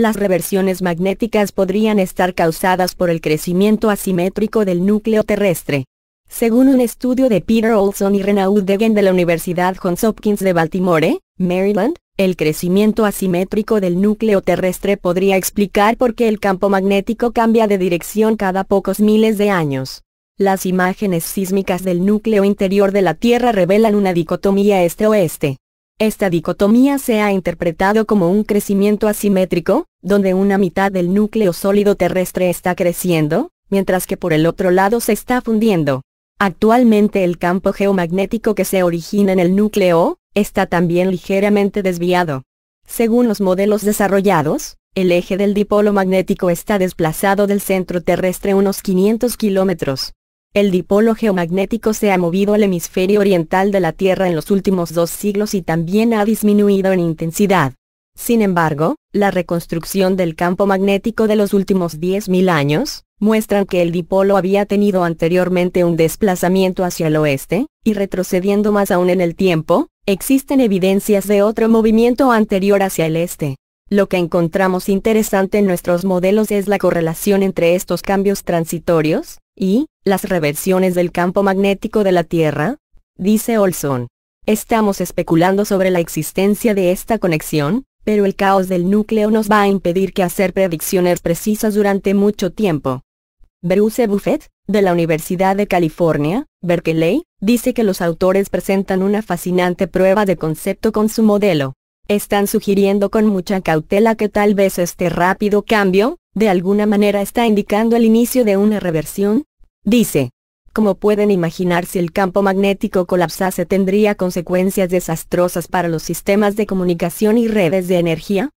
Las reversiones magnéticas podrían estar causadas por el crecimiento asimétrico del núcleo terrestre. Según un estudio de Peter Olson y Renaud Degen de la Universidad Johns Hopkins de Baltimore, Maryland, el crecimiento asimétrico del núcleo terrestre podría explicar por qué el campo magnético cambia de dirección cada pocos miles de años. Las imágenes sísmicas del núcleo interior de la Tierra revelan una dicotomía este-oeste. Esta dicotomía se ha interpretado como un crecimiento asimétrico, donde una mitad del núcleo sólido terrestre está creciendo, mientras que por el otro lado se está fundiendo. Actualmente el campo geomagnético que se origina en el núcleo, está también ligeramente desviado. Según los modelos desarrollados, el eje del dipolo magnético está desplazado del centro terrestre unos 500 kilómetros. El dipolo geomagnético se ha movido al hemisferio oriental de la Tierra en los últimos dos siglos y también ha disminuido en intensidad. Sin embargo, la reconstrucción del campo magnético de los últimos 10.000 años, muestran que el dipolo había tenido anteriormente un desplazamiento hacia el oeste, y retrocediendo más aún en el tiempo, existen evidencias de otro movimiento anterior hacia el este. Lo que encontramos interesante en nuestros modelos es la correlación entre estos cambios transitorios, y las reversiones del campo magnético de la Tierra? Dice Olson. Estamos especulando sobre la existencia de esta conexión, pero el caos del núcleo nos va a impedir que hacer predicciones precisas durante mucho tiempo. Bruce Buffett, de la Universidad de California, Berkeley, dice que los autores presentan una fascinante prueba de concepto con su modelo están sugiriendo con mucha cautela que tal vez este rápido cambio, de alguna manera está indicando el inicio de una reversión. Dice. Como pueden imaginar si el campo magnético colapsase tendría consecuencias desastrosas para los sistemas de comunicación y redes de energía,